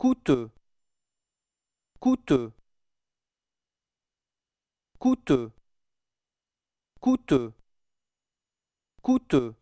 coûteux coûteux coûteux coûteux coûteux